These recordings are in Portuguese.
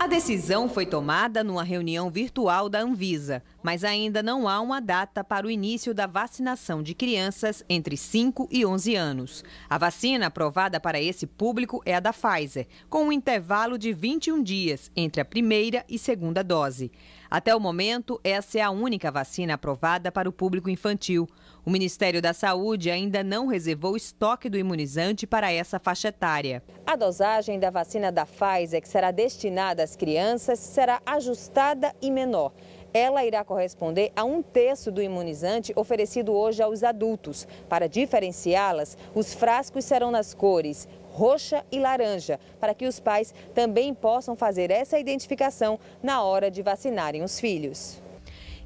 A decisão foi tomada numa reunião virtual da Anvisa, mas ainda não há uma data para o início da vacinação de crianças entre 5 e 11 anos. A vacina aprovada para esse público é a da Pfizer, com um intervalo de 21 dias entre a primeira e segunda dose. Até o momento, essa é a única vacina aprovada para o público infantil. O Ministério da Saúde ainda não reservou estoque do imunizante para essa faixa etária. A dosagem da vacina da Pfizer, que será destinada às crianças, será ajustada e menor ela irá corresponder a um terço do imunizante oferecido hoje aos adultos. Para diferenciá-las, os frascos serão nas cores roxa e laranja, para que os pais também possam fazer essa identificação na hora de vacinarem os filhos.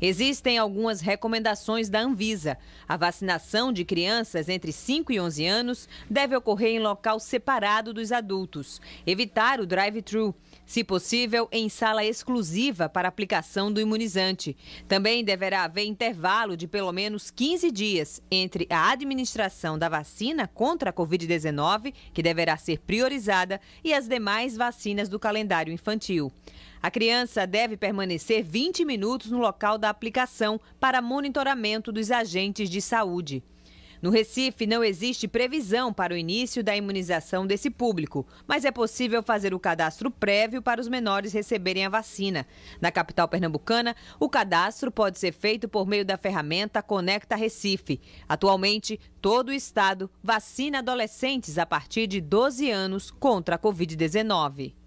Existem algumas recomendações da Anvisa. A vacinação de crianças entre 5 e 11 anos deve ocorrer em local separado dos adultos. Evitar o drive-thru se possível, em sala exclusiva para aplicação do imunizante. Também deverá haver intervalo de pelo menos 15 dias entre a administração da vacina contra a Covid-19, que deverá ser priorizada, e as demais vacinas do calendário infantil. A criança deve permanecer 20 minutos no local da aplicação para monitoramento dos agentes de saúde. No Recife, não existe previsão para o início da imunização desse público, mas é possível fazer o cadastro prévio para os menores receberem a vacina. Na capital pernambucana, o cadastro pode ser feito por meio da ferramenta Conecta Recife. Atualmente, todo o estado vacina adolescentes a partir de 12 anos contra a Covid-19.